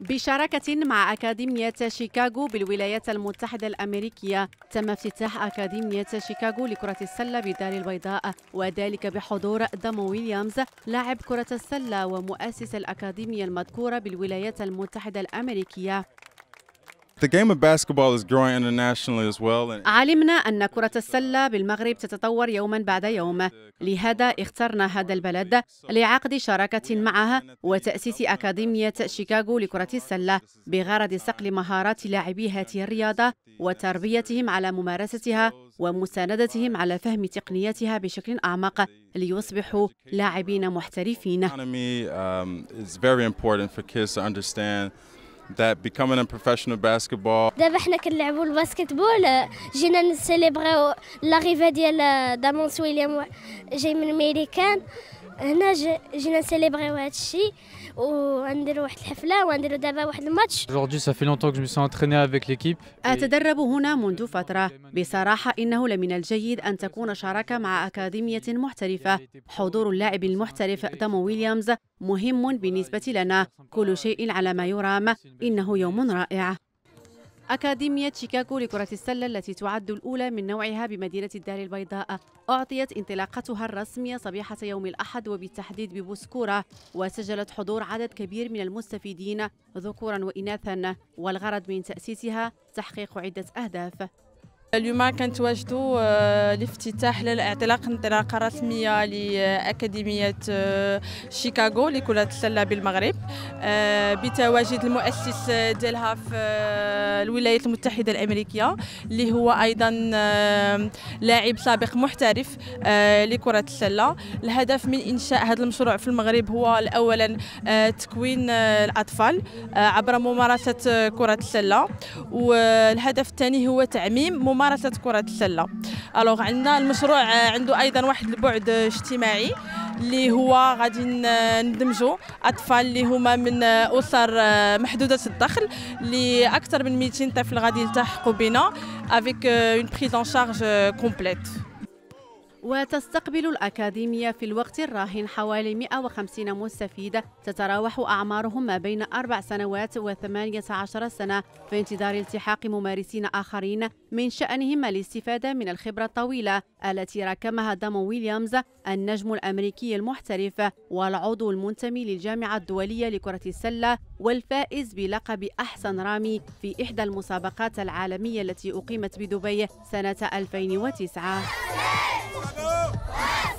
بشراكة مع أكاديمية شيكاغو بالولايات المتحدة الأمريكية تم افتتاح أكاديمية شيكاغو لكرة السلة بدار البيضاء وذلك بحضور دامو ويليامز لاعب كرة السلة ومؤسس الأكاديمية المذكورة بالولايات المتحدة الأمريكية The game of basketball is growing internationally as well. علمنا أن كرة السلة بالمغرب تتطور يوما بعد يوم لهذا اخترنا هذا البلد لعقد شراكة معها وتأسيس أكاديمية شيكاغو لكرة السلة بغرض صقل مهارات لاعبي هذه الرياضة وتربيتهم على ممارستها ومساندتهم على فهم تقنياتها بشكل أعمق ليصبحوا لاعبين محترفين. Um, that becoming a professional basketball دابا حنا كنلعبوا الباسكتبول جينا نسيليبغيو لاريفا ديال دامونس ويليام جاي من ميريكان هنا جينا نسيليبريو هذا الشيء ونديروا واحد الحفله ونديروا دابا واحد الماتش Aujourd'hui ça fait longtemps que سون me suis ليكيب أتدرب هنا منذ فترة بصراحة إنه لمن الجيد أن تكون شراكة مع أكاديمية محترفة حضور اللاعب المحترف دام ويليامز مهم بالنسبة لنا كل شيء على ما يرام إنه يوم رائع أكاديمية شيكاغو لكرة السلة التي تعد الأولى من نوعها بمدينة الدار البيضاء أعطيت انطلاقتها الرسمية صبيحة يوم الأحد وبالتحديد ببوسكورة وسجلت حضور عدد كبير من المستفيدين ذكورا وإناثا والغرض من تأسيسها تحقيق عدة أهداف اليوم كنتواجدوا آه، لافتتاح للاعتلاق انطلاقه رسميه لاكاديميه آه، شيكاغو لكره السله بالمغرب آه، بتواجد المؤسس ديالها في الولايات المتحده الامريكيه اللي هو ايضا لاعب سابق محترف لكره السله الهدف من انشاء هذا المشروع في المغرب هو اولا تكوين الاطفال عبر ممارسه كره السله والهدف الثاني هو تعميم ممارسه كره السله الوغ عندنا المشروع آه، عنده ايضا واحد البعد اجتماعي اللي هو غادي ندمجوا اطفال اللي هما من آه، اسر آه، محدوده الدخل اللي اكثر من 200 طفل غادي يلتحقوا بنا افيك اون بريز ان شارج كومبليت وتستقبل الأكاديمية في الوقت الراهن حوالي 150 مستفيد تتراوح أعمارهم ما بين أربع سنوات و18 سنة في انتظار التحاق ممارسين آخرين من شأنهم الاستفادة من الخبرة الطويلة التي ركمها دامون ويليامز النجم الأمريكي المحترف والعضو المنتمي للجامعة الدولية لكرة السلة والفائز بلقب أحسن رامي في إحدى المسابقات العالمية التي أقيمت بدبي سنة 2009